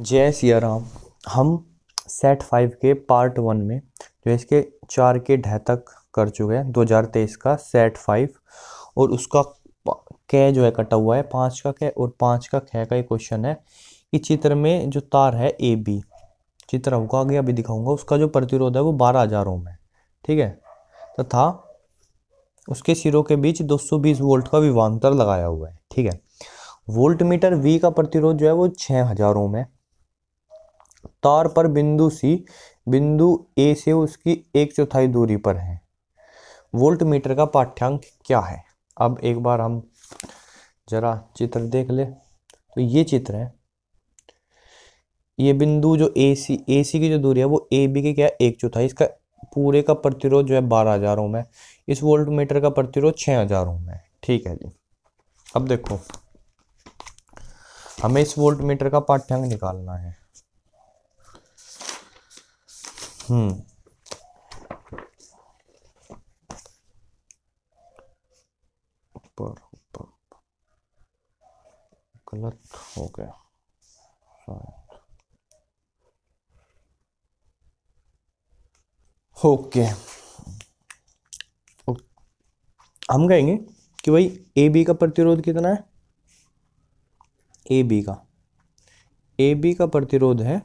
जय सिया राम हम set five के पार्ट वन में जो इसके चार के ढह तक कर चुके हैं 2023 का सेट फाइव और उसका कै जो है कटा हुआ है पाँच का कै और पाँच का कै का ये क्वेश्चन है कि चित्र में जो तार है ए बी चित्र होगा आगे अभी दिखाऊंगा उसका जो प्रतिरोध है वो बारह हज़ार ओम है ठीक है तथा उसके सिरों के बीच 220 वोल्ट का विवांतर लगाया हुआ है ठीक है वोल्ट मीटर वी का प्रतिरोध जो है वो छः हज़ार ओम है तार पर बिंदु सी बिंदु ए से उसकी एक चौथाई दूरी पर है वोल्ट मीटर का पाठ्यांक क्या है अब एक बार हम जरा चित्र देख ले तो ये चित्र है ये बिंदु जो ए सी ए सी की जो दूरी है वो ए बी की क्या है एक चौथाई इसका पूरे का प्रतिरोध जो है बारह हज़ार ओम है इस वोल्ट मीटर का प्रतिरोध छः हज़ार ओम है ठीक है जी अब देखो हमें इस वोल्ट मीटर का पाठ्यांक निकालना है हम्म ऊपर ऊपर गलत हो गया ओके हम कहेंगे कि भाई ए बी का प्रतिरोध कितना है ए बी का ए बी का प्रतिरोध है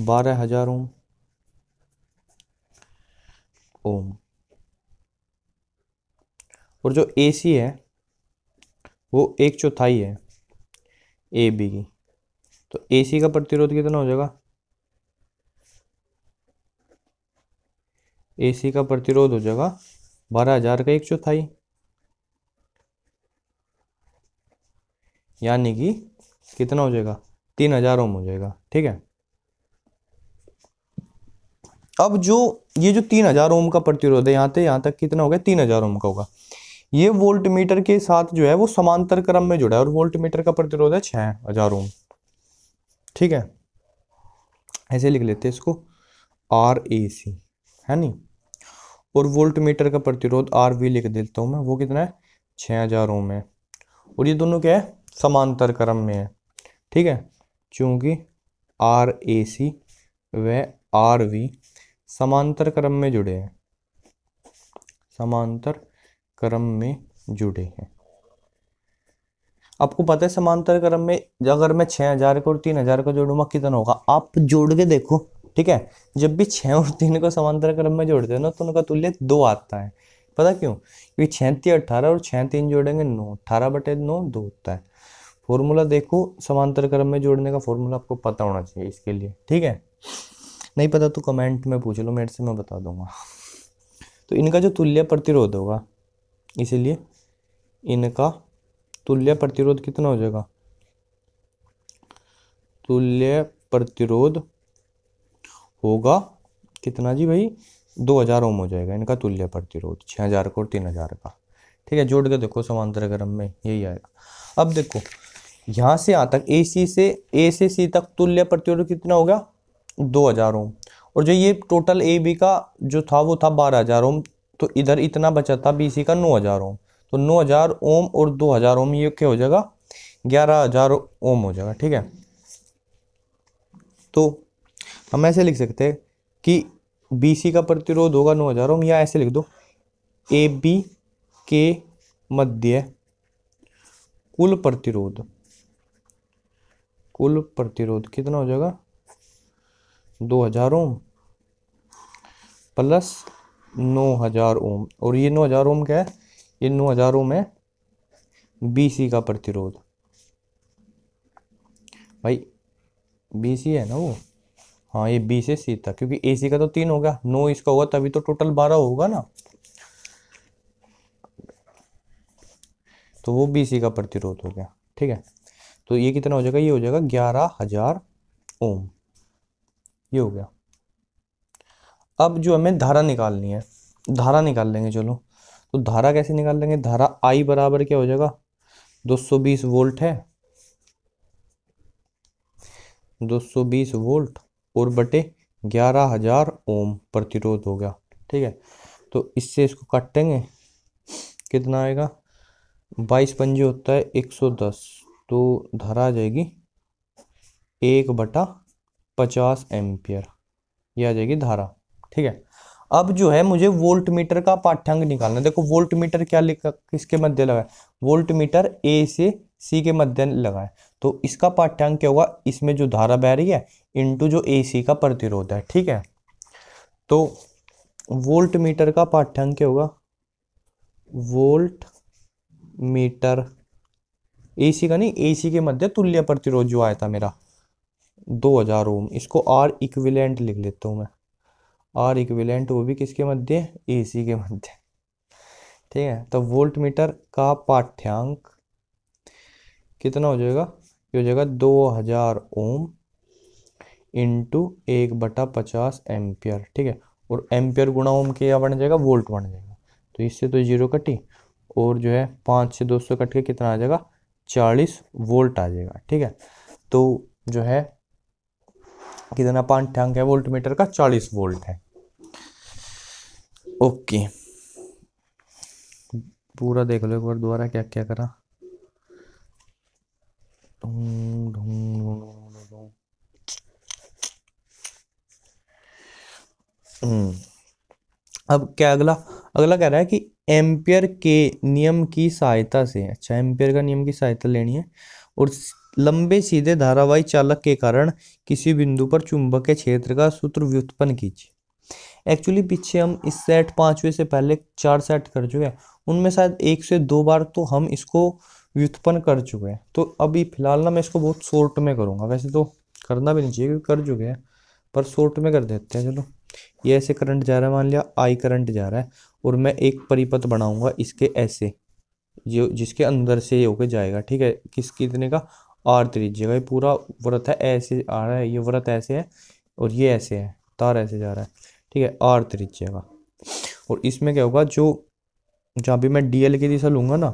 बारह हजार ओम ओम और जो ए सी है वो एक चौथाई है ए बी की तो ए सी का प्रतिरोध कितना हो जाएगा ए सी का प्रतिरोध हो जाएगा बारह हजार का एक चौथाई यानी कि कितना हो जाएगा तीन हजार ओम हो जाएगा ठीक है अब जो ये जो तीन हज़ार ओम का प्रतिरोध है यहाँ से यहाँ तक कितना हो गया तीन हज़ार ओम का होगा ये वोल्ट मीटर के साथ जो है वो समांतर क्रम में जुड़ा है और वोल्ट मीटर का प्रतिरोध है छह हज़ार ओम ठीक है ऐसे लिख लेते हैं इसको आर ए सी है नहीं और वोल्ट मीटर का प्रतिरोध आर वी लिख देता हूँ मैं वो कितना है छ हज़ार ओम है और ये दोनों क्या है समांतर क्रम में है ठीक है क्योंकि आर ए सी व आर वी समांतर क्रम में जुड़े हैं समांतर क्रम में जुड़े हैं आपको पता है समांतर क्रम में अगर मैं छः हज़ार को और तीन हज़ार को जोड़ूंगा कितना होगा आप जोड़ के देखो ठीक है जब भी छः और तीन को समांतर क्रम में जोड़ते हो ना तो उनका तुल्य दो आता है पता क्यों क्योंकि छैती अट्ठारह और छः तीन जोड़ेंगे नौ अट्ठारह बटे नौ दो होता है फॉर्मूला देखो समांतर क्रम में जोड़ने का फॉर्मूला आपको पता होना चाहिए इसके लिए ठीक है नहीं पता तो कमेंट में पूछ लो मेरे से मैं बता दूंगा तो इनका जो तुल्य प्रतिरोध होगा इसीलिए इनका तुल्य प्रतिरोध कितना हो जाएगा तुल्य प्रतिरोध होगा कितना जी भाई दो हज़ार ओम हो जाएगा इनका तुल्य प्रतिरोध छः हज़ार का और तीन हज़ार का ठीक है जोड़ के देखो समांतर क्रम में यही आएगा अब देखो यहाँ से आ तक ए सी से ए से सी तक तुल्य प्रतिरोध कितना होगा दो हज़ार ओम और जो ये टोटल ए बी का जो था वो था बारह हज़ार ओम तो इधर इतना बचा था बी सी का नौ हज़ार ओम तो नौ हज़ार ओम और दो हज़ार ओम ये क्या हो जाएगा ग्यारह हज़ार ओम हो जाएगा ठीक है तो हम ऐसे लिख सकते हैं कि बी सी का प्रतिरोध होगा नौ हज़ार ओम या ऐसे लिख दो ए बी के मध्य कुल प्रतिरोध कुल प्रतिरोध कितना हो जाएगा दो हज़ार ओम प्लस नौ हज़ार ओम और ये नौ हज़ार ओम क्या है ये नौ हज़ार ओम है बीसी का प्रतिरोध भाई बीसी है ना वो हाँ ये बी से सी था क्योंकि ए सी का तो तीन हो गया नौ इसका होगा तभी तो टोटल बारह होगा ना तो वो बी सी का प्रतिरोध हो गया ठीक है तो ये कितना हो जाएगा ये हो जाएगा ग्यारह हजार ओम ये हो गया अब जो हमें धारा निकालनी है धारा निकाल लेंगे चलो तो धारा कैसे निकाल लेंगे धारा आई बराबर क्या हो जाएगा 220 वोल्ट है 220 वोल्ट और बटे ग्यारह हजार ओम प्रतिरोध हो गया ठीक है तो इससे इसको काटेंगे कितना आएगा बाईस पंजे होता है एक सौ दस तो धारा आ जाएगी एक बटा पचास एम्पियर ये आ जाएगी धारा ठीक है अब जो है मुझे वोल्ट मीटर का पाठ्यांग निकालना है देखो वोल्ट मीटर क्या लिखा किसके मध्य लगा है वोल्ट मीटर ए से सी के मध्य लगा है तो इसका पाठ्यांग क्या होगा इसमें जो धारा बह रही है इंटू जो ए सी का प्रतिरोध है ठीक है तो वोल्ट मीटर का पाठ्यांग क्या होगा वोल्ट मीटर ए सी का नहीं ए सी के मध्य तुल्य प्रतिरोध जो आया था मेरा दो हज़ार ओम इसको आर इक्विलेंट लिख लेता हूँ मैं आर इक्विलेंट वो भी किसके मध्य ए सी के मध्य ठीक है तो वोल्ट मीटर का पाठ्यांक कितना हो जाएगा ये हो जाएगा दो हज़ार ओम इंटू एक बटा पचास एम्पियर ठीक है और एम्पियर गुणा ओम के क्या बन जाएगा वोल्ट बन जाएगा तो इससे तो जीरो कटी और जो है पाँच से दो सौ कट के कितना आ जाएगा चालीस वोल्ट आ जाएगा ठीक है तो जो है कितना पाँच है वोल्ट मीटर का चालीस वोल्ट है ओके पूरा देख लो एक बार दोबारा क्या क्या करा हम्म। अब क्या अगला अगला कह रहा है कि एम्पियर के नियम की सहायता से अच्छा एम्पियर का नियम की सहायता लेनी है और लंबे सीधे धारावाही चालक के कारण किसी बिंदु पर चुंबक के क्षेत्र का सूत्र व्युत्पन्न कीजिए एक्चुअली पीछे हम इस सेट पाँचवें से पहले चार सेट कर चुके हैं उनमें शायद एक से दो बार तो हम इसको व्युत्पन्न कर चुके हैं तो अभी फिलहाल ना मैं इसको बहुत शॉर्ट में करूँगा वैसे तो करना भी नहीं चाहिए क्योंकि कर चुके हैं पर शॉर्ट में कर देते हैं चलो ये ऐसे करंट जा रहा है मान लिया आई करंट जा रहा है और मैं एक परिपथ बनाऊंगा इसके ऐसे जो जिसके अंदर से ये होके जाएगा ठीक है किस कितने का आरती लीजिएगा ये पूरा व्रत है ऐसे आ रहा है ये व्रत ऐसे है और ये ऐसे है तार ऐसे जा रहा है ठीक है आरती लीजिएगा और इसमें क्या होगा जो जहाँ भी मैं डीएल की दिशा लूँगा ना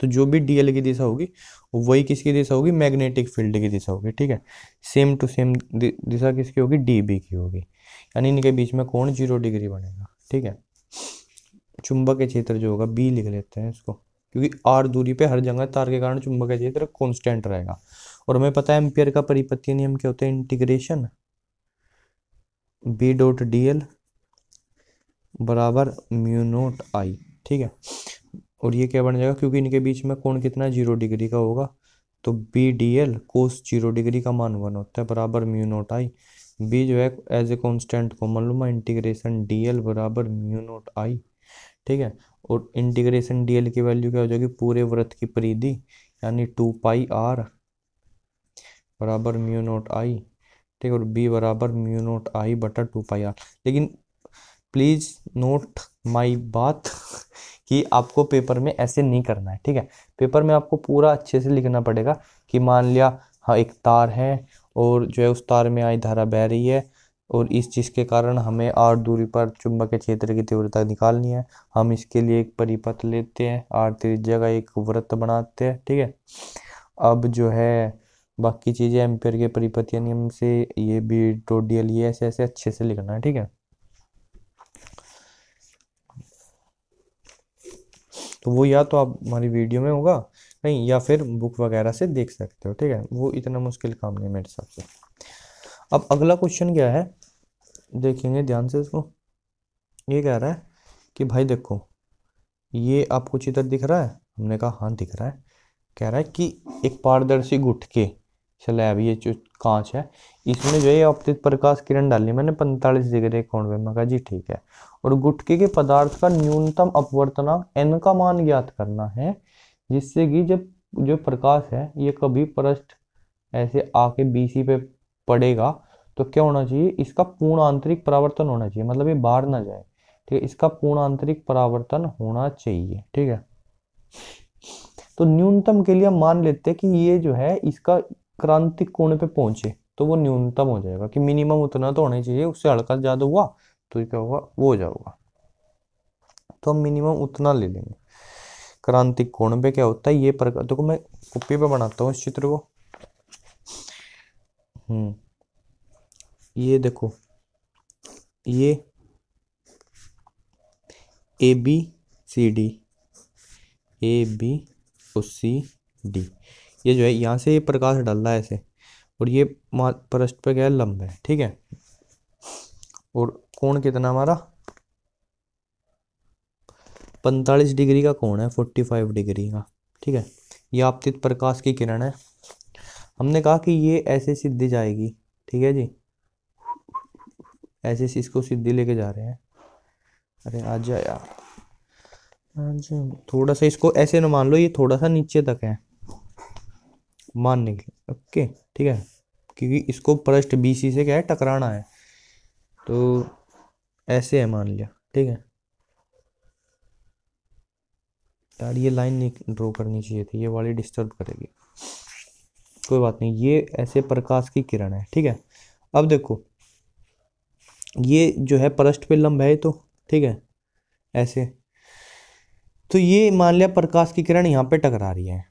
तो जो भी डीएल की दिशा होगी वही किसकी दिशा होगी मैग्नेटिक फील्ड की दिशा होगी ठीक है सेम टू सेम दिशा किसकी होगी डी की होगी यानी इनके बीच में कौन जीरो डिग्री बनेगा ठीक है चुंबक के क्षेत्र जो होगा बी लिख लेते हैं इसको क्योंकि आर दूरी पे हर जगह तार के कारण चुंबक क्षेत्र कांस्टेंट रहेगा और हमें पता है एम्पियर का परिपत्य नियम क्या होता है integration B dot D L बराबर म्यू नोट आई ठीक है और ये क्या बन जाएगा क्योंकि इनके बीच में कोण कितना जीरो डिग्री का होगा तो B D L cos zero degree का मान वन होता है बराबर म्यू नोट आई बी जो है एज ए कॉन्स्टेंट को मान लूमा इंटीग्रेशन डी एल बराबर म्यू नोट आई ठीक है और इंटीग्रेशन डीएल की वैल्यू क्या हो जाएगी पूरे व्रत की परिधि यानी टू पाई आर बराबर म्यू नोट आई ठीक और बी बराबर म्यू नोट आई बटा टू पाई आर लेकिन प्लीज़ नोट माई बात कि आपको पेपर में ऐसे नहीं करना है ठीक है पेपर में आपको पूरा अच्छे से लिखना पड़ेगा कि मान लिया हाँ एक तार है और जो है उस तार में आई धारा बह रही है और इस चीज़ के कारण हमें आर दूरी पर चुंबक के क्षेत्र की तीव्रता निकालनी है हम इसके लिए एक परिपथ लेते हैं आर त्रिज्या का एक व्रत बनाते हैं ठीक है अब जो है बाकी चीज़ें एम्पियर के परिपथ नियम से ये भी टोडियल ये ऐसे ऐसे अच्छे से लिखना है ठीक है तो वो या तो आप हमारी वीडियो में होगा नहीं या फिर बुक वगैरह से देख सकते हो ठीक है वो इतना मुश्किल काम नहीं है मेरे हिसाब से अब अगला क्वेश्चन क्या है देखेंगे ध्यान से इसको ये कह रहा है कि भाई देखो ये आपको चित्र दिख रहा है हमने कहा हाँ दिख रहा है कह रहा है कि एक पारदर्शी गुटके स्लैब ये जो कांच है इसमें जो है अपतित प्रकाश किरण डाली मैंने पैंतालीस डिग्री कोण में मैं कहा जी ठीक है और गुटके के पदार्थ का न्यूनतम अपवर्तनांक एन का मान ज्ञात करना है जिससे कि जब जो प्रकाश है ये कभी परस्ट ऐसे आके बीसी पे पड़ेगा तो क्या होना चाहिए इसका पूर्ण आंतरिक परावर्तन होना चाहिए मतलब ये बाहर ना जाए ठीक है इसका पूर्ण आंतरिक परावर्तन होना चाहिए ठीक है तो न्यूनतम के लिए हम मान लेते हैं कि ये जो है इसका क्रांतिक कोण पे पहुंचे तो वो न्यूनतम हो जाएगा कि मिनिमम उतना तो होना चाहिए उससे हल्का ज़्यादा हुआ तो क्या होगा वो हो जाएगा तो हम मिनिमम उतना ले लेंगे क्रांतिक कोण पे क्या होता है ये प्रकार देखो तो मैं कॉपी पे बनाता हूँ इस चित्र को हम्म ये देखो ये A B C D A B O C D ये जो है यहाँ से ये प्रकाश डाल रहा है ऐसे और ये पृष्ठ पे गया लंब है ठीक है और कोण कितना हमारा पैंतालीस डिग्री का कोण है फोर्टी फाइव डिग्री का ठीक है ये आपतित प्रकाश की किरण है हमने कहा कि ये ऐसे सीधी जाएगी ठीक है जी ऐसे ऐसे इसको सीधे लेके जा रहे हैं अरे आ जा यार थोड़ा सा इसको ऐसे ना मान लो ये थोड़ा सा नीचे तक है मानने के लिए ओके ठीक है क्योंकि इसको पृष्ठ बीसी से क्या है टकराना है तो ऐसे है मान लिया ठीक है यार ये लाइन नहीं ड्रॉ करनी चाहिए थी ये वाली डिस्टर्ब करेगी कोई बात नहीं ये ऐसे प्रकाश की किरण है ठीक है अब देखो ये जो है परस्ट पे लंब है तो ठीक है ऐसे तो ये मान लिया प्रकाश की किरण यहाँ पे टकरा रही है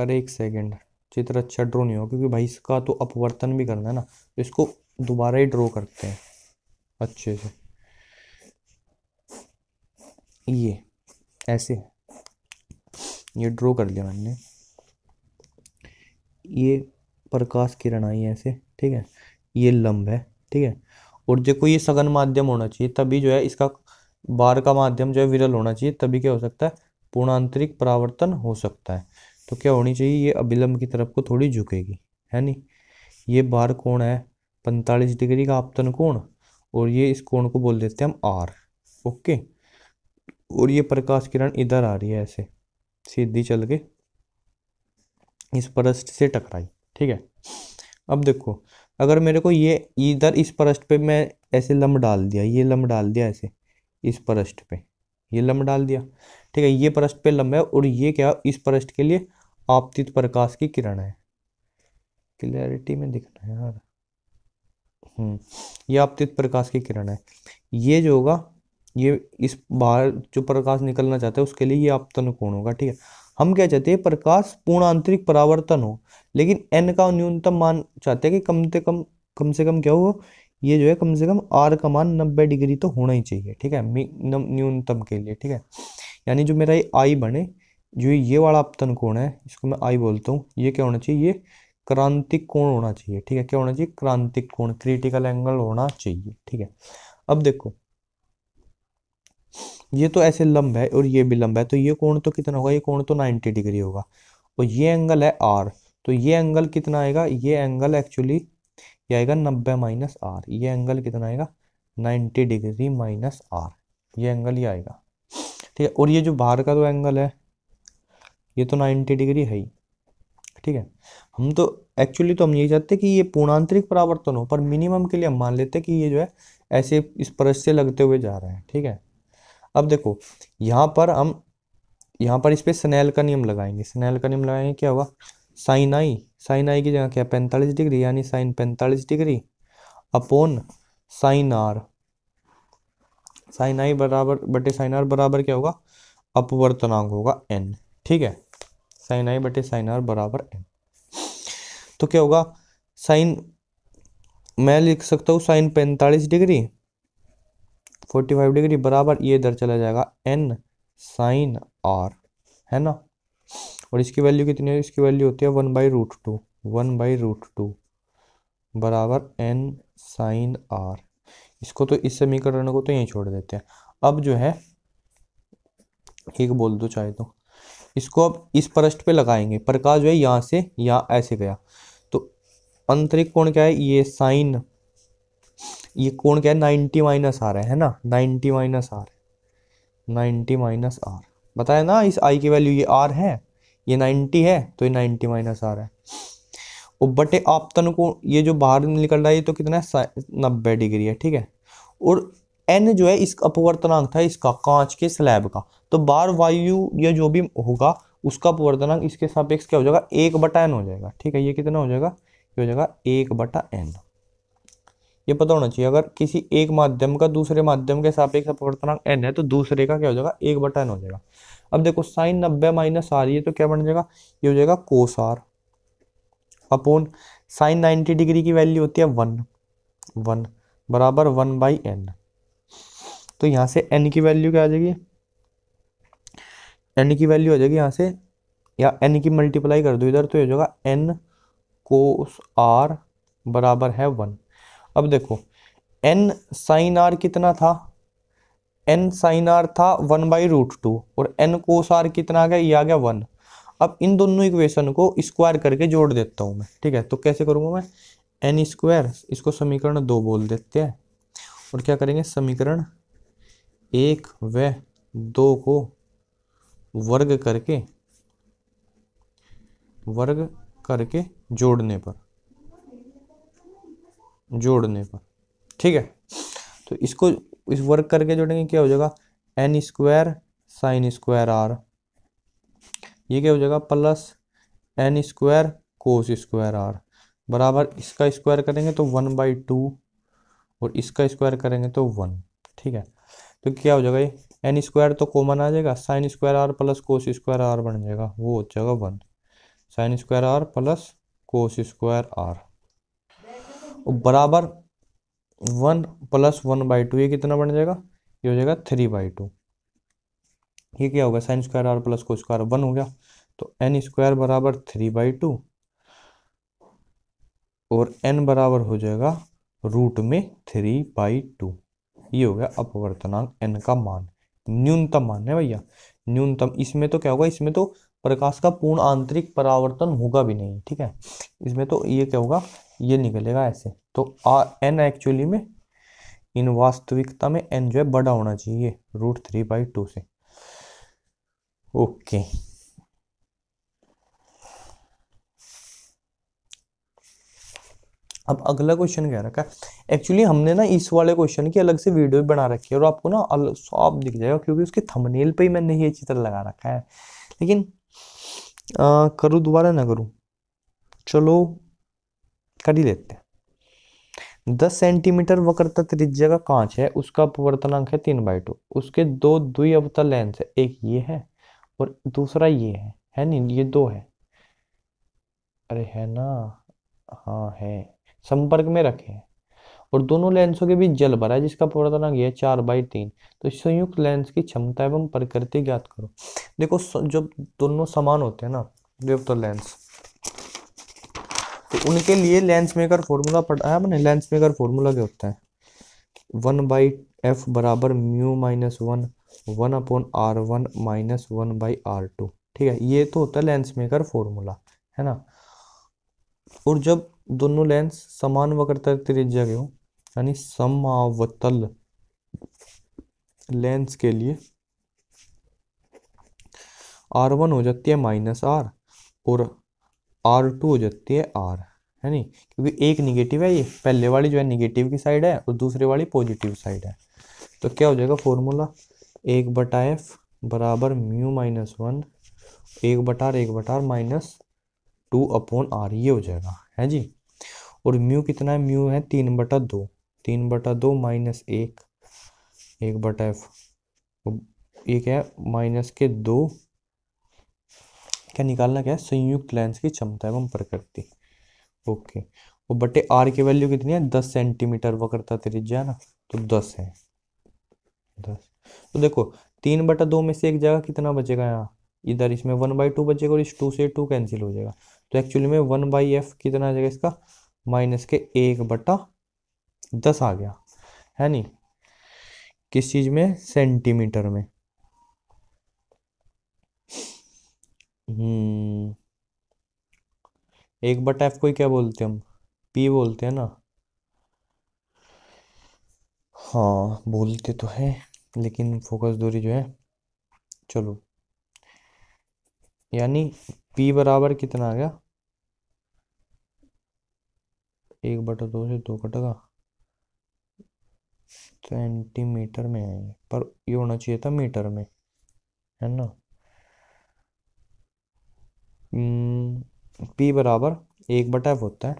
अरे एक सेकेंड चित्र अच्छा ड्रो नहीं हो क्योंकि भाई इसका तो अपवर्तन भी करना है ना तो इसको दोबारा ही ड्रॉ करते हैं अच्छे से ये ऐसे ये ड्रॉ कर लिया मैंने ये प्रकाश किरण आई ऐसे ठीक है ये लंब है ठीक है और देखो ये सघन माध्यम होना चाहिए तभी जो है इसका बार का माध्यम जो है विरल होना चाहिए तभी क्या हो सकता है पूर्णांतरिक परावर्तन हो सकता है तो क्या होनी चाहिए ये अभिलंब की तरफ को थोड़ी झुकेगी है नहीं ये बार कोण है पैंतालीस डिग्री का आपतन कोण और ये इस कोण को बोल देते हैं हम आर ओके और ये प्रकाश किरण इधर आ रही है ऐसे सीधी चल के इस परस्ट से टकराई ठीक है अब देखो अगर मेरे को ये इधर इस परस्ट पे मैं ऐसे लम्ब डाल दिया ये लम्ब डाल दिया ऐसे इस परस्ट पे ये लम्ब डाल दिया ठीक है ये परस्ट पे लम्ब है और ये क्या इस परस्ट के लिए आपतित प्रकाश की किरण है क्लियरिटी में दिखना है यार हम्म ये आपतित प्रकाश की किरण है ये जो होगा ये इस बाहर जो प्रकाश निकलना चाहता है उसके लिए ये आपतन कोण होगा ठीक है हम क्या चाहते हैं प्रकाश पूर्ण आंतरिक परावर्तन हो लेकिन एन का न्यूनतम मान चाहते हैं कि कम से कम कम से कम क्या हो ये जो है कम से कम आर का मान नब्बे डिग्री तो होना ही चाहिए ठीक है न्यूनतम के लिए ठीक है यानी जो मेरा ये आई बने जो ये वाला अपतन कोण है इसको मैं आई बोलता हूँ ये क्या होना चाहिए ये क्रांतिक कोण होना चाहिए ठीक है क्या होना चाहिए क्रांतिक कोण क्रिटिकल एंगल होना चाहिए ठीक है अब देखो ये तो ऐसे लंब है और ये भी लंब है तो ये कोण तो कितना होगा ये कोण तो 90 डिग्री होगा और ये एंगल है आर तो ये एंगल कितना आएगा ये एंगल एक्चुअली ये आएगा नब्बे माइनस आर ये एंगल कितना आएगा नाइन्टी डिग्री माइनस आर ये एंगल ये आएगा ठीक है और ये जो बाहर का जो तो एंगल है ये तो नाइन्टी डिग्री है ही ठीक है हम तो एक्चुअली तो हम यही चाहते हैं कि ये पूर्णांतरिक परावर्तन हो पर मिनिमम के लिए हम मान लेते हैं कि ये जो है ऐसे इस परस से लगते हुए जा रहे हैं ठीक है अब देखो यहाँ पर हम यहाँ पर इस पर स्नेल का नियम लगाएंगे स्नेल का नियम लगाएंगे क्या हुआ साइन आई साइन आई की जगह क्या पैंतालीस डिग्री यानी साइन पैंतालीस degree upon sine R sine I बराबर बटे साइन आर बराबर क्या होगा अपवर्तनांक होगा एन ठीक है साइन आई बटे साइन आर बराबर एन तो क्या होगा साइन मैं लिख सकता हूँ साइन पैंतालीस डिग्री फोर्टी फाइव डिग्री बराबर ये इधर चला जाएगा एन साइन आर है ना और इसकी वैल्यू कितनी है इसकी वैल्यू होती है one by root two one by root two बराबर एन साइन आर इसको तो इस समीकरण को तो यहीं छोड़ देते हैं अब जो है एक बोल दो चाहे तो इसको अब इस परस्ट पे लगाएंगे प्रकाश जो है यहाँ से यहाँ ऐसे गया तो अंतरिक कोण क्या है ये साइन ये कोण क्या है नाइन्टी माइनस आर है, है ना ninety minus R ninety minus R बताया ना इस आई की वैल्यू ये आर है ये नाइन्टी है तो ये नाइन्टी माइनस आर है और बटे आपतन को ये जो बाहर निकल रहा है ये तो कितना है नब्बे डिग्री है ठीक है और एन जो है इस अपवर्तनांक था इसका कांच के स्लैब का तो बार वायु या जो भी होगा उसका अपवर्तनांक इसके सापेक्ष क्या हो जाएगा एक बटा एन हो जाएगा ठीक है ये कितना हो जाएगा ये हो जाएगा एक बटा एन ये पता होना चाहिए अगर किसी एक माध्यम का दूसरे माध्यम के सापेक्ष अपवर्तनांक एन है तो दूसरे का क्या हो जाएगा एक बटा एन हो जाएगा अब देखो साइन नब्बे माइनस आर ये तो क्या बन जाएगा ये हो जाएगा cos R upon sine ninety degree की वैल्यू होती है वन वन बराबर वन बाई एन तो यहाँ से एन की वैल्यू क्या आ जाएगी एन की वैल्यू आ जाएगी यहाँ से या एन की मल्टीप्लाई कर दो इधर तो ये हो जाएगा एन कोस आर बराबर है वन अब देखो एन साइन आर कितना था एन साइन आर था वन बाई रूट टू और एन कोस आर कितना आ गया ये आ गया वन अब इन दोनों इक्वेशन को स्क्वायर करके जोड़ देता हूँ मैं ठीक है तो कैसे करूँगा मैं एन स्क्वायर इसको समीकरण दो बोल देते हैं और क्या करेंगे समीकरण एक व दो को वर्ग करके वर्ग करके जोड़ने पर जोड़ने पर ठीक है तो इसको इस वर्क करके जोड़ेंगे क्या हो जाएगा N square sine square R ये क्या हो जाएगा plus N square cos square R बराबर इसका स्क्वायर करेंगे तो वन बाई टू और इसका स्क्वायर करेंगे तो वन ठीक है तो क्या हो जाएगा ये एन स्क्वायर तो कॉमन आ जाएगा sine square R plus cos square R बन जाएगा वो हो जाएगा one sine square R plus cos square R बराबर one plus one by two ये कितना बन जाएगा ये हो जाएगा थ्री बाई टू ये क्या होगा sine square R plus cos square one हो गया तो एन स्क्वायर बराबर थ्री बाई टू और एन बराबर हो जाएगा रूट में थ्री बाई टू ये हो गया अपवर्तनांक एन का मान न्यूनतम मान है भैया न्यूनतम इसमें तो क्या होगा इसमें तो प्रकाश का पूर्ण आंतरिक परावर्तन होगा भी नहीं ठीक है इसमें तो ये क्या होगा ये निकलेगा ऐसे तो आ एन एक्चुअली में इन वास्तविकता में एन जो है बड़ा होना चाहिए रूट थ्री बाई टू से ओके अब अगला क्वेश्चन क्या रखा है एक्चुअली हमने ना इस वाले क्वेश्चन की अलग से वीडियो बना रखी है और आपको ना साफ दिख जाएगा क्योंकि उसके थंबनेल पे ही मैंने ये चित्र लगा रखा है लेकिन करूँ दोबारा ना करूँ चलो कर ही लेते हैं दस सेंटीमीटर वक्रता त्रिज्या का कांच है उसका अपवर्तनांक है तीन बाई टू उसके दो दुई अवतल लेंस है एक ये है और दूसरा ये है है नहीं ये दो है अरे है ना हाँ है संपर्क में रखे हैं और दोनों लेंसों के बीच जल भरा है जिसका पूर्णांक यह चार बाई तीन तो संयुक्त लेंस की क्षमता एवं प्रकृति ज्ञात करो देखो जब दोनों समान होते हैं ना देव तो लेंस तो उनके लिए लेंस मेकर फॉर्मूला पढ़ा है हाँ, मैंने लेंस मेकर फॉर्मूला क्या होता है वन बाई एफ बराबर mu minus one one upon R one minus one by R two ठीक है ये तो होता है लेंस मेकर फॉर्मूला है ना और जब दोनों लेंस समान वक्रता त्रिज्या के हों यानी समावतल लेंस के लिए आर वन हो जाती है माइनस आर और आर टू हो जाती है आर है नी क्योंकि एक निगेटिव है ये पहले वाली जो है निगेटिव की साइड है और दूसरे वाली पॉजिटिव साइड है तो क्या हो जाएगा फॉर्मूला एक बटा एफ बराबर म्यू माइनस वन एक बटार एक बटार माइनस टू अपॉन आर ये हो जाएगा है जी और म्यू कितना है म्यू है तीन बटा दो तीन बटा दो माइनस एक एक बटा एफ एक है माइनस के दो क्या निकालना क्या है संयुक्त लेंस की क्षमता एवं प्रकृति ओके वो बटे आर की वैल्यू कितनी है दस सेंटीमीटर वक्रता त्रिज्या ना तो दस है दस तो देखो तीन बटा दो में से एक जगह कितना बचेगा यहाँ इधर इसमें वन बाई टू बचेगा और इस टू से टू कैंसिल हो जाएगा तो एक्चुअली में वन बाई एफ कितना आ जाएगा इसका माइनस के एक बटा दस आ गया है नहीं किस चीज़ में सेंटीमीटर में हम्म। एक बट एफ को क्या बोलते हैं हम पी बोलते हैं ना हाँ बोलते तो है लेकिन फोकस दूरी जो है चलो यानी पी बराबर कितना आ गया एक बटा दो से दो कटेगा सेंटीमीटर में आएंगे पर ये होना चाहिए था मीटर में है ना पी हम्म, बराबर एक बटा एफ होता है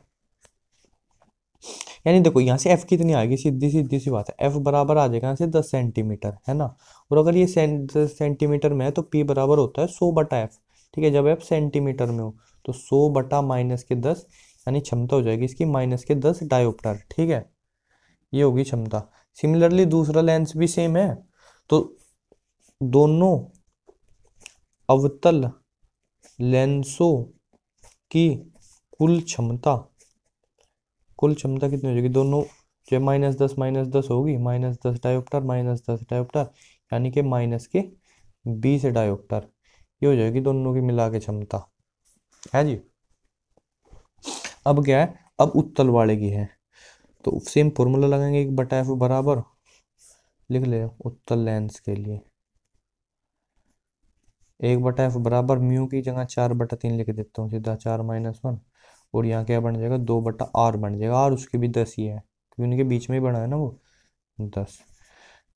यानी देखो यहाँ से एफ कितनी आएगी सीधी सीधी सी बात है एफ बराबर आ जाएगा यहाँ से दस सेंटीमीटर है ना और अगर ये सेंटीमीटर में है तो पी बराबर होता है सौ बटा एफ ठीक है जब एफ सेंटीमीटर में हो तो सौ बटा माइनस के दस यानी क्षमता हो जाएगी इसकी माइनस के दस डायोप्टर ठीक है ये होगी क्षमता सिमिलरली दूसरा लेंस भी सेम है तो दोनों अवतल लेंसों की कुल क्षमता कुल क्षमता कितनी हो जाएगी दोनों जो माइनस दस माइनस दस होगी माइनस दस डायोप्टर माइनस दस डायोप्टर यानी कि माइनस के बीस डायोप्टर ये हो जाएगी दोनों की मिला के क्षमता है जी अब क्या है अब उत्तल वाले की है तो सेम फॉर्मूला लगाएंगे एक बटा एफ बराबर लिख ले उत्तर लेंस के लिए एक बटा एफ बराबर म्यू की जगह चार बटा तीन लिख देता हूँ सीधा चार माइनस वन और यहाँ क्या बन जाएगा दो बटा आर बन जाएगा आर उसके भी दस ही है क्योंकि उनके बीच में ही बना है ना वो दस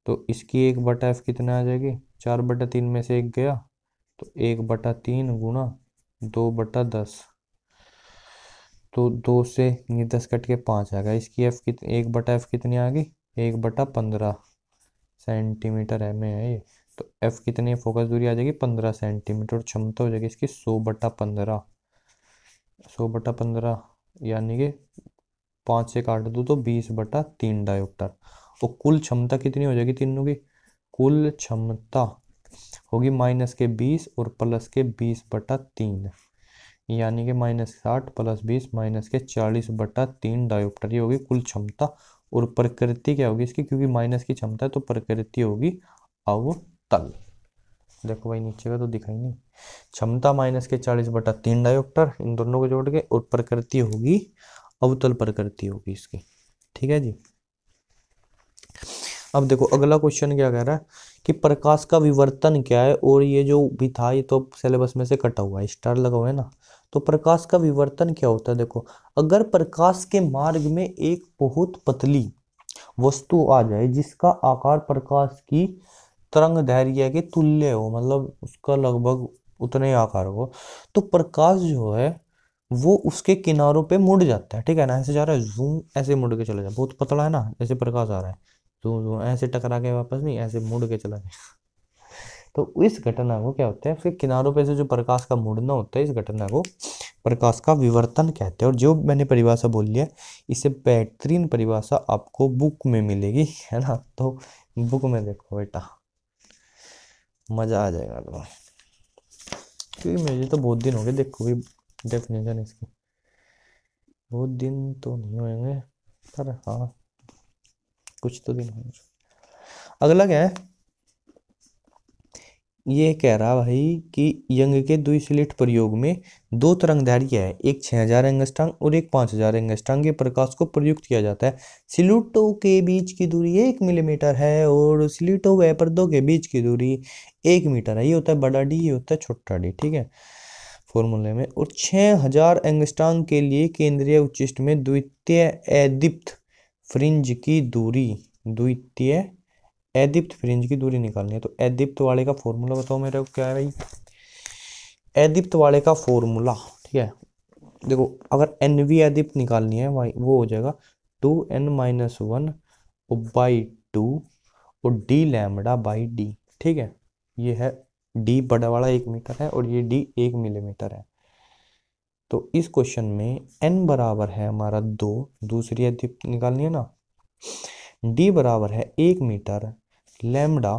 तो इसकी एक बटा एफ कितना आ जाएगी चार बटा तीन में से एक गया तो एक बटा तीन गुणा दो बटा दस तो दो से ये दस कट के पाँच आ गया इसकी एफ़ कित एक बटा एफ़ कितनी आ गई एक बटा पंद्रह सेंटीमीटर एम में है ये तो एफ़ कितनी फोकस दूरी आ जाएगी पंद्रह सेंटीमीटर और क्षमता हो जाएगी इसकी सौ बटा पंद्रह सौ बटा पंद्रह यानी कि पाँच से काट दो तो बीस बटा तीन डायोप्टर और कुल क्षमता कितनी हो जाएगी तीनों की कुल क्षमता होगी माइनस के बीस और प्लस के बीस बटा तीन यानी कि माइनस साठ प्लस बीस माइनस के चालीस बटा तीन डायोप्टर ये होगी कुल क्षमता और प्रकृति क्या होगी इसकी क्योंकि माइनस की क्षमता है तो प्रकृति होगी अवतल देखो भाई नीचे का तो दिखाई नहीं क्षमता माइनस के चालीस बटा तीन डायोप्टर इन दोनों को जोड़ के और प्रकृति होगी अवतल प्रकृति होगी इसकी ठीक है जी अब देखो अगला क्वेश्चन क्या कह रहा है कि प्रकाश का विवर्तन क्या है और ये जो भी था ये तो सिलेबस में से कटा हुआ है स्टार लगा हुआ है ना तो प्रकाश का विवर्तन क्या होता है देखो अगर प्रकाश के मार्ग में एक बहुत पतली वस्तु आ जाए जिसका आकार प्रकाश की तरंग धैर्य के तुल्य हो मतलब उसका लगभग उतने आकार हो तो प्रकाश जो है वो उसके किनारों पे मुड़ जाता है ठीक है ना ऐसे जा रहा है जूम ऐसे मुड़ के चला जाए बहुत पतला है ना जैसे प्रकाश आ रहा है तो ऐसे टकरा के वापस नहीं ऐसे मुड़ के चला गया तो इस घटना को क्या होता है फिर किनारों पे से जो प्रकाश का मुड़ना होता है इस घटना को प्रकाश का विवर्तन कहते हैं और जो मैंने परिभाषा बोल लिया इसे बेहतरीन परिभाषा आपको बुक में मिलेगी है ना तो बुक में देखो बेटा मज़ा आ जाएगा तो क्योंकि मुझे तो बहुत दिन हो गए देखो भी डेफिनेशन इसकी बहुत दिन तो नहीं होएंगे पर हाँ कुछ तो दिन होंगे अगला क्या है ये कह रहा भाई कि यंग के द्वि स्लिट प्रयोग में दो तरंग धैर्य है एक छः हजार एंगस्टांग और एक पाँच हजार एंगस्टांग के प्रकाश को प्रयुक्त किया जाता है सिलूटो के बीच की दूरी एक मिलीमीटर है और सिलूटो व पर्दों के बीच की दूरी एक मीटर है ये होता है बड़ा डी ये होता है छोटा डी ठीक है फॉर्मूले में और 6000 एंगस्टांग के लिए केंद्रीय उच्चिष्ट में द्वितीय एदिप्त फ्रिंज की दूरी द्वितीय एदिप्त फ्रिंज की दूरी निकालनी है तो एदिप्त वाले का फॉर्मूला बताओ मेरे को क्या है भाई एदिप्त वाले का फॉर्मूला ठीक है देखो अगर एन वी एदिप्त निकालनी है वो हो जाएगा two N minus one by two और डी लैमडा बाई डी ठीक है ये है डी बड़ा वाला एक मीटर है और ये डी एक मिलीमीटर है तो इस क्वेश्चन में एन बराबर है हमारा दो दूसरी अधिप निकालनी है ना डी बराबर है एक मीटर लेमडा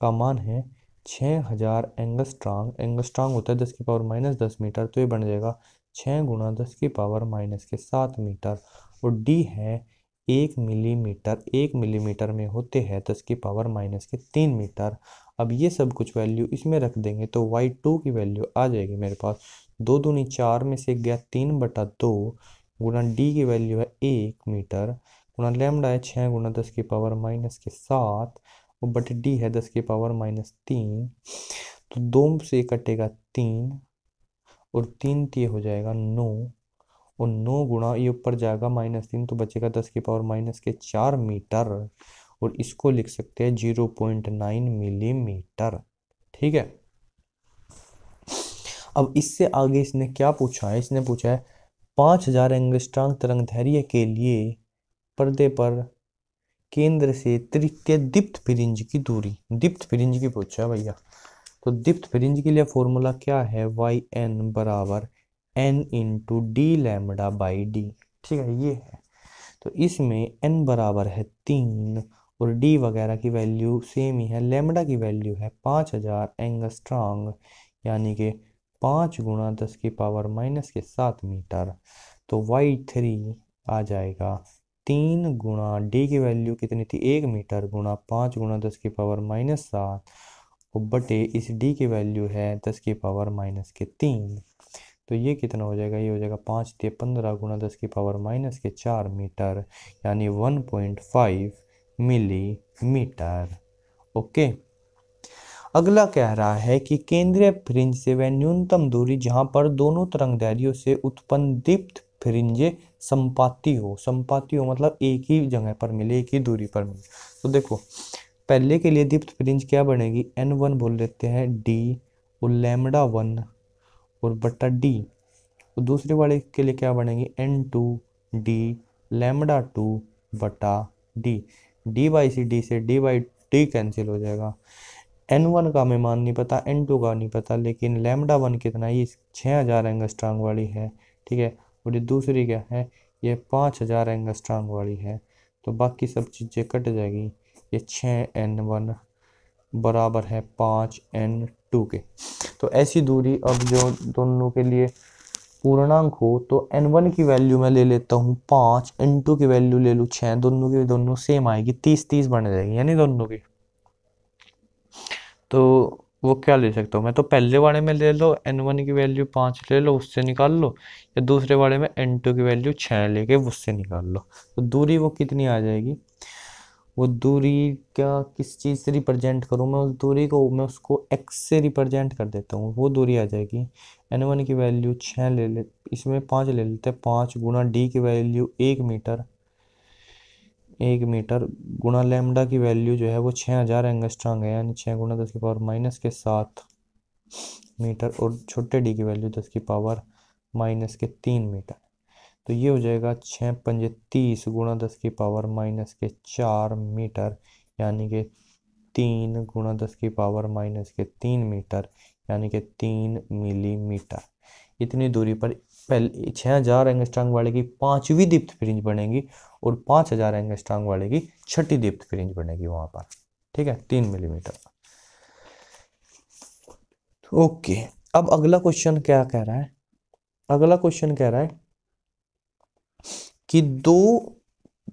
का मान है छः हज़ार एंगस्ट्रांग एंगस्ट्रांग होता है दस की पावर माइनस दस मीटर तो ये बन जाएगा छः गुणा दस की पावर माइनस के सात मीटर और डी है एक मिलीमीटर एक मिलीमीटर में होते हैं दस की पावर माइनस के तीन मीटर अब ये सब कुछ वैल्यू इसमें रख देंगे तो वाई टू की वैल्यू आ जाएगी मेरे पास दो दूनी चार में से गया तीन बटा दो गुना डी की वैल्यू है एक मीटर गुना लेमडा है छः गुना दस की पावर माइनस के सात और बटे डी है दस की पावर माइनस तीन तो दो से कटेगा तीन और तीन ती हो जाएगा नौ और नौ गुणा ये ऊपर जाएगा माइनस तीन तो बचेगा दस की पावर माइनस के चार मीटर और इसको लिख सकते हैं जीरो पॉइंट नाइन मिलीमीटर ठीक है अब इससे आगे इसने क्या पूछा है इसने पूछा है पाँच हजार एंगस्ट्रांग तरंग धैर्य के लिए पर्दे पर केंद्र से तृतीय दीप्त फिरिंज की दूरी दीप्त फिरिंज की पूछा भैया तो दीप्त फिरिंज के लिए फॉर्मूला क्या है वाई एन बराबर N into D lambda by D ठीक है ये है तो इसमें एन बराबर है तीन और डी वगैरह की वैल्यू सेम ही है लेमडा की वैल्यू है पाँच हज़ार एंगस्ट्रांग यानी कि पाँच गुणा दस की पावर माइनस के सात मीटर तो वाई थ्री आ जाएगा तीन गुणा डी की वैल्यू कितनी थी एक मीटर गुणा पाँच गुणा दस की पावर माइनस सात और बटे इस डी की वैल्यू है दस की पावर माइनस के तीन तो ये कितना हो जाएगा ये हो जाएगा पाँच ते पंद्रह गुणा दस की पावर माइनस के चार मीटर यानी one point five millimetre okay अगला कह रहा है कि केंद्रीय फ्रिंज से वह न्यूनतम दूरी जहां पर दोनों तरंगदैर्यों से उत्पन्न दीप्त फ्रिंजे संपाति हो संपाति हो मतलब एक ही जगह पर मिले एक ही दूरी पर मिले तो देखो पहले के लिए दीप्त फ्रिंज क्या बनेगी एन वन बोल लेते हैं डी और लेमडा वन और बटा डी और तो दूसरे वाले के लिए क्या बनेगी N two D lambda two बटा D D by C D से डी बाई डी कैंसिल हो जाएगा एन वन का हमें मान नहीं पता एन टू का नहीं पता लेकिन लेमडा वन कितना है ये छः हज़ार एंगल स्ट्रांग वाली है ठीक है और ये दूसरी क्या है ये पाँच हज़ार एंगल स्ट्रांग वाली है तो बाकी सब चीज़ें कट जाएगी ये छः एन वन बराबर है पाँच एन टू के तो ऐसी दूरी अब जो दोनों के लिए पूर्णांक हो तो एन वन की वैल्यू मैं ले लेता हूँ पाँच एन टू की वैल्यू ले लूँ छः दोनों की दोनों सेम आएगी तीस तीस बन जाएगी यानी दोनों की तो वो क्या ले सकता हूँ मैं तो पहले वाले में ले लो एन वन की वैल्यू पाँच ले लो उससे निकाल लो या दूसरे वाले में एन टू की वैल्यू छः लेके उससे निकाल लो तो दूरी वो कितनी आ जाएगी वो दूरी क्या किस चीज़ से रिप्रेजेंट करूँ मैं उस दूरी को मैं उसको एक्स से रिप्रेजेंट कर देता हूँ वो दूरी आ जाएगी एन वन की वैल्यू छः ले ले इसमें पाँच ले लेते हैं पाँच गुना डी की वैल्यू एक मीटर एक मीटर गुणा लेमडा की वैल्यू जो है वो छः हज़ार एंगस्ट्रांग है यानी छः गुणा दस की पावर माइनस के सात मीटर और छोटे डी की वैल्यू दस की पावर माइनस के तीन मीटर तो ये हो जाएगा छः पंजे तीस गुणा दस की पावर माइनस के चार मीटर यानी कि तीन गुणा दस की पावर माइनस के तीन मीटर यानी कि तीन मिलीमीटर इतनी दूरी पर पहले छः हज़ार एंगस्ट्रांग वाले की पाँचवीं दीप्त फ्रिंज बनेगी और पाँच हज़ार स्ट्रांग वाले की छठी दीप्त फ्रिंज बनेगी वहाँ पर ठीक है तीन मिलीमीटर ओके अब अगला क्वेश्चन क्या कह रहा है अगला क्वेश्चन कह रहा है कि दो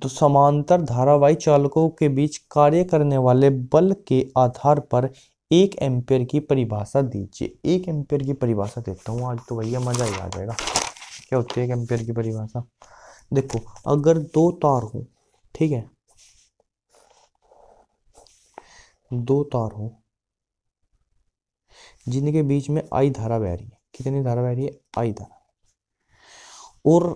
तो समांतर धारावाही चालकों के बीच कार्य करने वाले बल के आधार पर एक एम्पेयर की परिभाषा दीजिए एक एम्पेयर की परिभाषा देता हूँ आज तो भैया मज़ा ही आ जाएगा क्या होती है एक एम्पेयर की परिभाषा देखो अगर दो तार हो ठीक है दो तार हो जिनके बीच में आई धारा बह रही है कितनी धारा बह रही है आई धारा और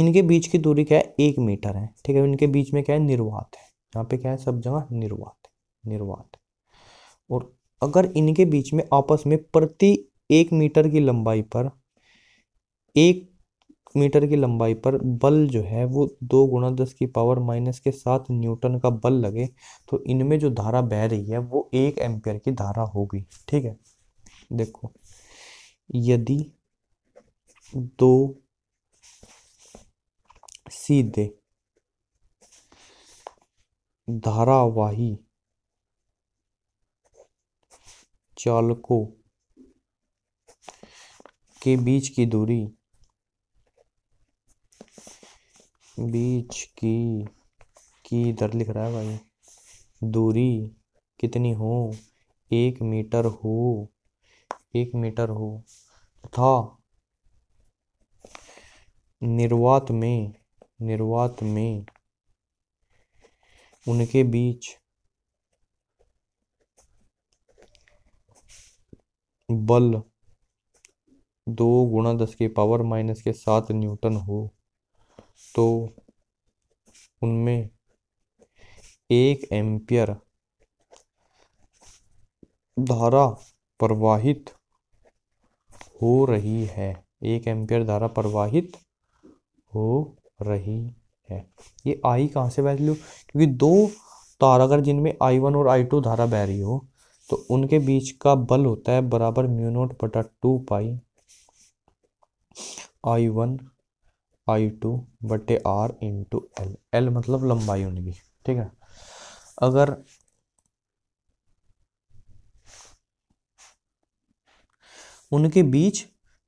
इनके बीच की दूरी क्या है एक मीटर है ठीक है इनके बीच में क्या है निर्वात है यहाँ पे क्या है सब जगह निर्वात है निर्वात और अगर इनके बीच में आपस में प्रति एक मीटर की लंबाई पर एक मीटर की लंबाई पर बल जो है वो दो गुणा दस की पावर माइनस के साथ न्यूटन का बल लगे तो इनमें जो धारा बह रही है वो एक एम्पियर की धारा होगी ठीक है देखो यदि दो सीधे धारावाही चालकों के बीच की दूरी बीच की की दर लिख रहा है भाई दूरी कितनी हो एक मीटर हो एक मीटर हो तथा निर्वात में निर्वात में उनके बीच बल दो गुणा दस के पावर माइनस के सात न्यूटन हो तो उनमें एक एम्पियर धारा प्रवाहित हो रही है एक एम्पियर धारा प्रवाहित हो रही है ये आई कहाँ से बह लो क्योंकि दो तार अगर जिनमें आई वन और आई टू धारा बह रही हो तो उनके बीच का बल होता है बराबर म्यूनोट बटा two pi I one I two बटे आर इंटू एल एल मतलब लंबाई उनकी ठीक है अगर उनके बीच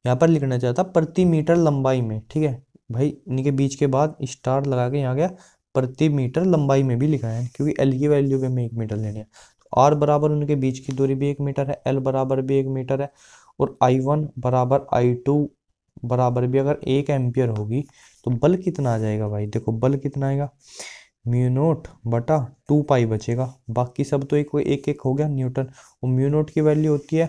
यहाँ पर लिखना चाहता प्रति मीटर लंबाई में ठीक है भाई इनके बीच के बाद स्टार लगा के यहाँ गया प्रति मीटर लंबाई में भी लिखा है क्योंकि एल की वैल्यू भी हमें एक मीटर लेनी है तो आर बराबर उनके बीच की दूरी भी एक मीटर है एल बराबर भी एक मीटर है और आई वन बराबर आई टू बराबर भी अगर एक एम्पियर होगी तो बल कितना आ जाएगा भाई देखो बल कितना आएगा म्यूनोट बटा टू पाई बचेगा बाकी सब तो एक एक एक हो गया न्यूटन और म्यूनोट की वैल्यू होती है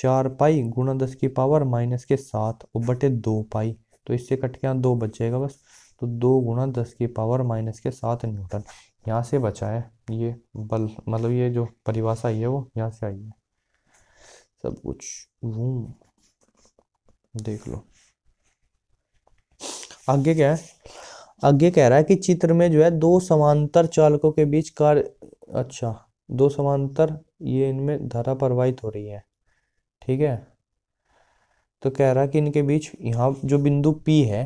चार पाई गुणा दस की पावर माइनस के सात और बटे दो पाई तो इससे कट के यहाँ दो बच जाएगा बस तो दो गुणा दस की पावर माइनस के सात न्यूटन यहाँ से बचा है ये बल मतलब ये जो परिभाषा आई है वो यहाँ से आई है सब कुछ देख लो आगे क्या है आगे कह रहा है कि चित्र में जो है दो समांतर चालकों के बीच कार्य अच्छा दो समांतर ये इनमें धारा प्रवाहित हो रही है ठीक है तो कह रहा है कि इनके बीच यहाँ जो बिंदु पी है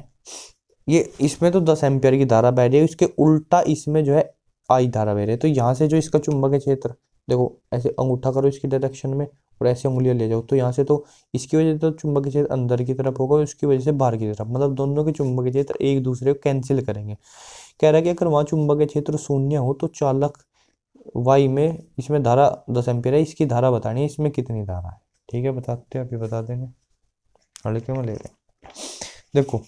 ये इसमें तो दस एम्पियर की धारा बह रही है इसके उल्टा इसमें जो है आई धारा बह रही है तो यहाँ से जो इसका चुंबकीय क्षेत्र देखो ऐसे अंगूठा करो इसकी डायरेक्शन में और ऐसे उंगलियाँ ले जाओ तो यहाँ से तो इसकी वजह से तो चुंबकीय क्षेत्र अंदर की तरफ होगा और उसकी वजह से बाहर की तरफ मतलब दोनों के चुंबकीय क्षेत्र एक दूसरे को कैंसिल करेंगे कह रहा है कि अगर वहाँ चुंबकीय क्षेत्र शून्य हो तो चालक वाई में इसमें धारा दस एम्पियर है इसकी धारा बतानी है इसमें कितनी धारा है ठीक है बताते हैं अभी बता देंगे अड़े क्यों ले रहे देखो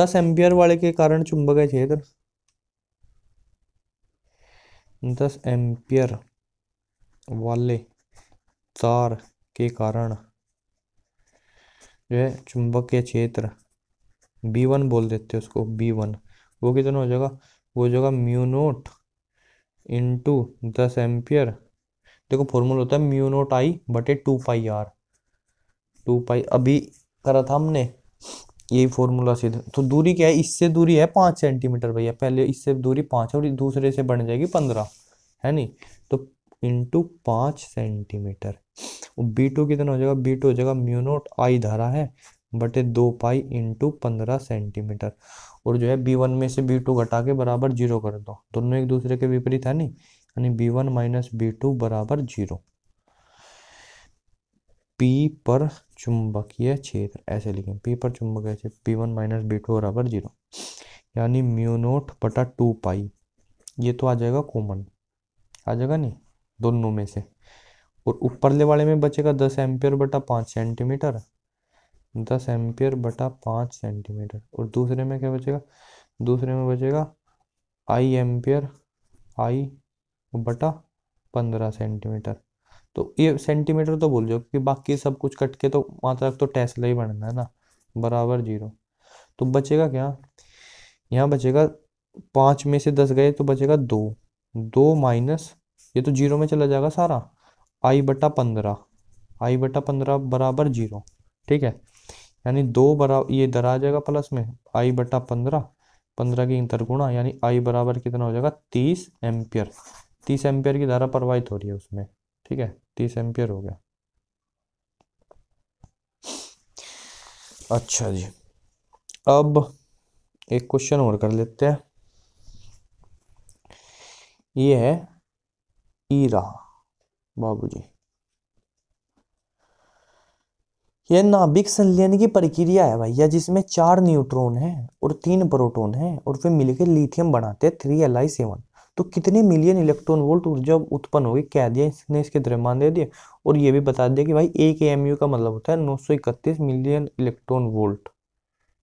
दस एम्पियर वाले के कारण चुंबकीय क्षेत्र दस एम्पियर वाले तार के कारण जो है चुंबकीय क्षेत्र बी वन बोल देते हैं उसको बी वन वो कितना हो जाएगा वो हो जाएगा म्यूनोट इंटू दस एम्पियर देखो फॉर्मूला होता है म्यूनोट आई बटे two pi R two pi अभी करा था हमने यही फॉर्मूला सीधा तो दूरी क्या है इससे दूरी है पाँच सेंटीमीटर भैया पहले इससे दूरी पाँच है और दूसरे से बढ़ जाएगी पंद्रह है नहीं तो इंटू पाँच सेंटीमीटर बी टू कितना हो जाएगा बी टू हो जाएगा म्यूनोट आई धारा है बटे दो पाई इंटू पंद्रह सेंटीमीटर और जो है बी वन में से बी टू घटा के बराबर जीरो कर दो दोनों एक दूसरे के विपरीत है नहीं यानी B one minus B two बराबर जीरो पी पर चुंबकीय क्षेत्र ऐसे लिखें पी पर चुंबकीय क्षेत्र P one minus B two बराबर जीरो यानी म्यूनोट बटा टू पाई ये तो आ जाएगा कॉमन आ जाएगा नहीं दोनों में से और ऊपरले वाले में बचेगा दस एम्पियर बटा पाँच सेंटीमीटर दस एम्पियर बटा पाँच सेंटीमीटर और दूसरे में क्या बचेगा दूसरे में बचेगा आई एम्पियर आई बटा पंद्रह सेंटीमीटर तो ये सेंटीमीटर तो भूल जाओ क्योंकि बाकी सब कुछ कट के तो तक तो टेस्ला ही बनना है ना बराबर जीरो तो बचेगा क्या यहाँ बचेगा पाँच में से दस गए तो बचेगा दो दो माइनस ये तो जीरो में चला जाएगा सारा आई बटा पंद्रह आई बटा पंद्रह बराबर जीरो ठीक है यानी दो बराबर ये इधर आ जाएगा प्लस में आई बटा पंद्रह पंद्रह की इंतरगुणा यानी आई बराबर कितना हो जाएगा तीस एम्पियर तीस एम्पियर की धारा प्रवाहित हो रही है उसमें ठीक है तीस एम्पियर हो गया अच्छा जी अब एक क्वेश्चन और कर लेते हैं ये है ईरा बाबूजी यह नाभिक संलयन की प्रक्रिया है भैया जिसमें चार न्यूट्रॉन हैं और तीन प्रोटॉन हैं और फिर मिलकर लिथियम बनाते हैं थ्री एल आई सेवन तो कितने मिलियन इलेक्ट्रॉन वोल्ट ऊर्जा उत्पन्न होगी कह दिया इसने इसके द्रव्यमान दे दिया और ये भी बता दिया कि भाई एक एम यू का मतलब होता है नौ सौ इकतीस मिलियन इलेक्ट्रॉन वोल्ट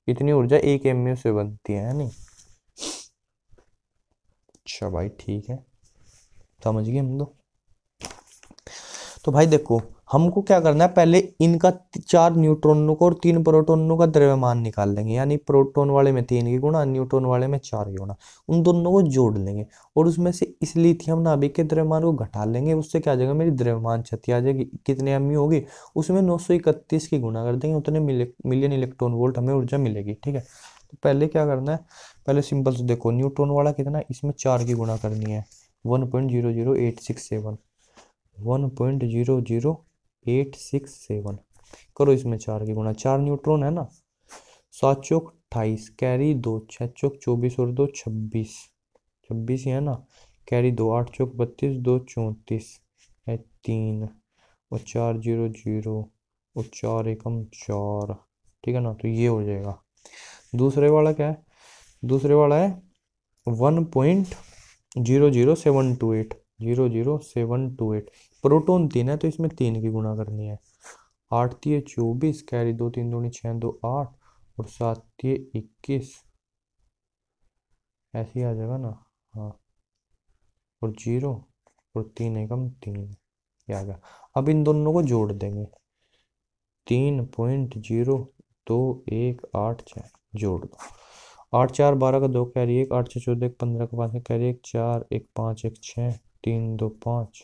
इतनी ऊर्जा एक एम यू से बनती है नहीं अच्छा भाई ठीक है समझ गए हम लोग तो भाई देखो हमको क्या करना है पहले इनका चार न्यूट्रॉनों को और तीन प्रोटोनों का द्रव्यमान निकाल लेंगे यानी प्रोटोन वाले में तीन की गुणा न्यूट्रॉन वाले में चार की गुणा उन दोनों को जोड़ लेंगे और उसमें से इस लिथियम नाभिक के द्रव्यमान को घटा लेंगे उससे क्या आ जाएगा मेरी द्रव्यमान क्षति आ जाएगी कितने एम होगी उसमें नौ की गुणा कर देंगे उतने मिलियन इलेक्ट्रॉन वोल्ट हमें ऊर्जा मिलेगी ठीक है तो पहले क्या करना है पहले सिंपल से देखो न्यूट्रॉन वाला कितना इसमें चार की गुणा करनी है one point zero zero eight six seven one point zero zero eight six seven करो इसमें चार की गुणा चार न्यूट्रॉन है ना सात चौक अट्ठाईस कैरी दो छः चौक चौबीस और दो छब्बीस छब्बीस ही है ना कैरी दो आठ चौक बत्तीस दो चौंतीस है तीन और चार जीरो जीरो और चार एकम चार ठीक है ना तो ये हो जाएगा दूसरे वाला क्या है दूसरे वाला है one point zero zero seven two eight zero zero seven two eight proton तीन है तो इसमें तीन की गुणा करनी है आठ तीय चौबीस कैरी दो तीन दूनी छः दो आठ और सात तीय इक्कीस ऐसे ही आ जाएगा ना हाँ और जीरो और तीन एकम तीन ये आ गया अब इन दोनों को जोड़ देंगे तीन पॉइंट जीरो दो एक आठ छः जोड़ दो आठ चार बारह का दो कैरी एक आठ छः चौदह एक पंद्रह का पाँच कैरी एक चार एक पाँच एक छः तीन दो पाँच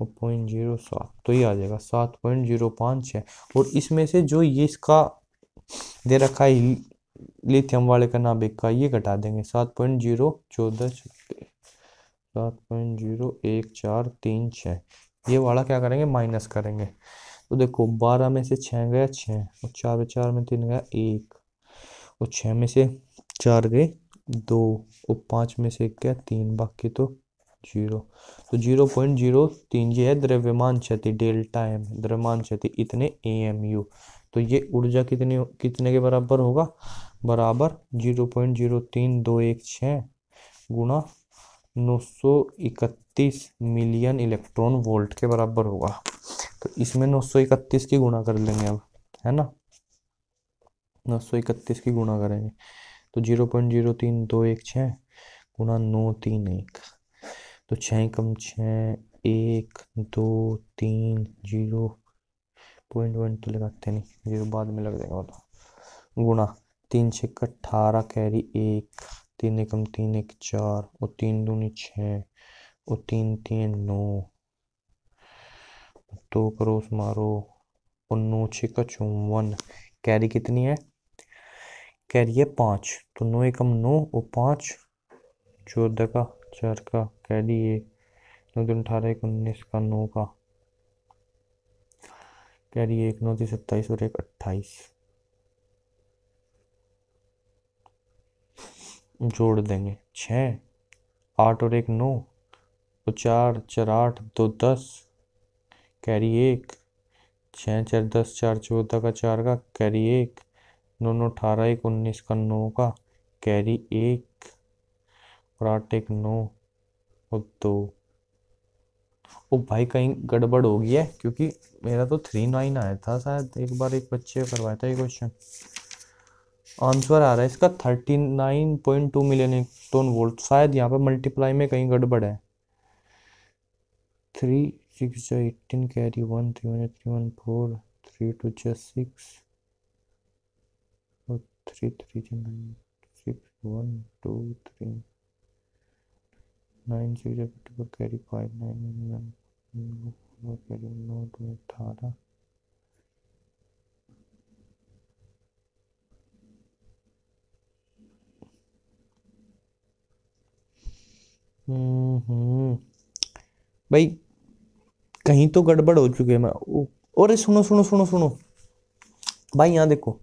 और पॉइंट जीरो सात तो ये आ जाएगा सात पॉइंट जीरो पाँच है और इसमें से जो ये इसका दे रखा है लिथियम वाले का नाम का ये घटा देंगे सात पॉइंट जीरो चौदह सात पॉइंट जीरो एक चार तीन छः ये वाला क्या करेंगे माइनस करेंगे तो देखो बारह में से छः गया छः और चार में चार में तीन गया एक और छः में से चार गए दो और पाँच में से क्या तीन बाकी तो जीरो तो जीरो पॉइंट जीरो तीन ये है द्रव्यमान क्षति डेल्टा एम द्रव्यमान क्षति इतने ए एम यू तो ये ऊर्जा कितनी कितने के बराबर होगा बराबर जीरो पॉइंट जीरो तीन दो एक छः गुणा नौ सौ इकतीस मिलियन इलेक्ट्रॉन वोल्ट के बराबर होगा तो इसमें नौ सौ इकतीस की गुणा कर लेंगे अब है ना नौ सौ इकतीस की गुणा करेंगे तो जीरो पॉइंट जीरो तीन दो एक छः गुणा नौ तीन एक तो छः कम छः एक दो तीन जीरो पॉइंट वन तो लगाते नहीं जीरो बाद में लग जाएगा बताओ गुणा तीन छः अट्ठारह कैरी एक तीन एकम तीन एक चार और तीन दूनी छः और तीन तीन नौ दो तो क्रॉस मारो और नौ छः का चौवन कैरी कितनी है कह रही है पाँच तो नौ एकम नौ और पाँच चौदह का चार का कह रही है नौ दिन अठारह एक उन्नीस का नौ का कह रही है एक नौ दिन सत्ताईस और एक अट्ठाईस जोड़ देंगे छः आठ और एक नौ तो चार चार आठ दो दस कैरी एक छः चार दस चार चौदह का चार का कैरी एक नौ नौ अठारह एक उन्नीस का नौ का कैरी एक और आठ एक नौ और दो ओ भाई कहीं गड़बड़ हो गई है क्योंकि मेरा तो थ्री नाइन आया था शायद एक बार एक बच्चे करवाया था ये क्वेश्चन आंसर आ रहा है इसका thirty nine point two million टोन वोल्ट शायद यहाँ पर मल्टीप्लाई में कहीं गड़बड़ है थ्री सिक्स जो eighteen carry one three one three one four three two जो six three three nine six one two three nine six fifty four carry five nine carry note में अठारह भाई कहीं तो गड़बड़ हो चुके है मैं और सुनो सुनो सुनो सुनो भाई यहाँ देखो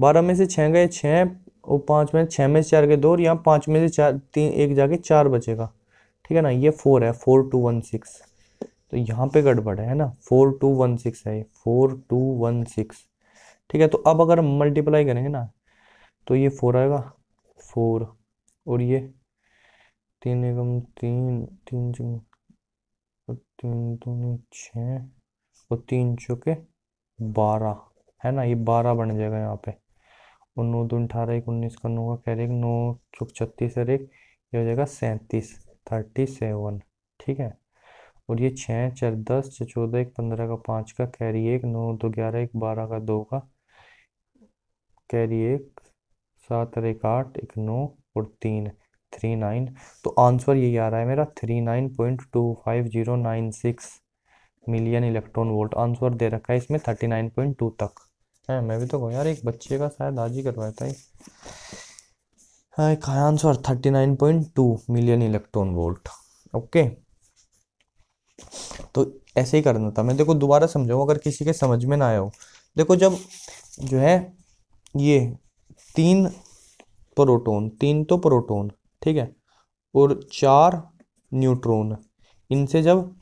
बारह में से छः गए छः और पाँच में छः में से चार गए दो और यहाँ पाँच में से चार तीन एक जाके चार बचेगा ठीक है ना ये फोर है फोर टू वन सिक्स तो यहाँ पे गड़बड़ है ना फोर टू वन सिक्स है फोर टू वन सिक्स ठीक है तो अब अगर मल्टीप्लाई करेंगे ना तो ये फोर आएगा फोर और ये तीन एकम तीन तीन चुन और तीन दूनी छः और तीन चौके बारह है ना ये बारह बन जाएगा यहाँ पे नौ दो अठारह एक उन्नीस का नौ का कैर एक नौ चौक छत्तीस और एक ये हो जाएगा सैंतीस थर्टी सेवन ठीक है और ये छः चार दस छः चौदह एक पंद्रह का पाँच का कैरी एक नौ दो ग्यारह एक बारह का दो का कैरी एक सात और एक आठ एक नौ और तीन थ्री नाइन तो आंसर यही आ रहा है मेरा three nine point two five zero nine six million electron volt answer दे रखा है इसमें थर्टी नाइन पॉइंट टू तक है मैं भी तो कहूँ यार एक बच्चे का शायद आज ही करवाया था एक आया answer thirty nine point two million electron volt okay तो ऐसे ही करना था मैं देखो दोबारा समझाऊँ अगर किसी के समझ में ना आया हो देखो जब जो है ये तीन प्रोटोन तीन तो प्रोटोन ठीक है और चार न्यूट्रॉन इनसे जब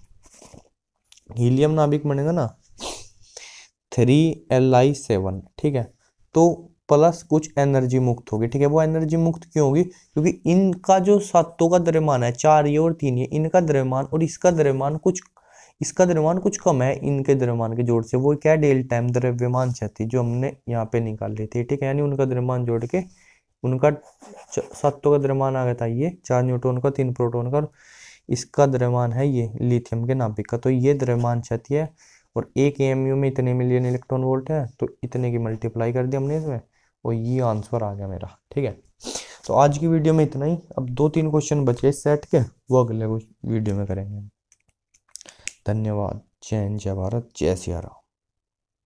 हीलियम नाभिक बनेगा ना थ्री एल आई सेवन ठीक है तो प्लस कुछ एनर्जी मुक्त होगी ठीक है वो एनर्जी मुक्त क्यों होगी क्योंकि इनका जो सातों का द्रव्यमान है चार ये और तीन ये इनका द्रव्यमान और इसका द्रव्यमान कुछ इसका द्रव्यमान कुछ कम है इनके द्रव्यमान के जोड़ से वो क्या डेल टाइम द्रव्यमान क्षति जो हमने यहाँ पे निकाल ली थी ठीक है यानी उनका द्रव्यमान जोड़ के उनका सातों का द्रव्यमान आ गया था ये चार न्यूट्रॉन का तीन प्रोटोन का इसका द्रव्यमान है ये लिथियम के नाभिक का तो ये द्रव्यमान क्षति है और एक ए में इतने मिलियन इलेक्ट्रॉन वोल्ट है तो इतने की मल्टीप्लाई कर दी हमने इसमें और ये आंसर आ गया मेरा ठीक है तो आज की वीडियो में इतना ही अब दो तीन क्वेश्चन बचे इस सेट के वो अगले वीडियो में करेंगे धन्यवाद जय हिंद जय भारत जय सिया राम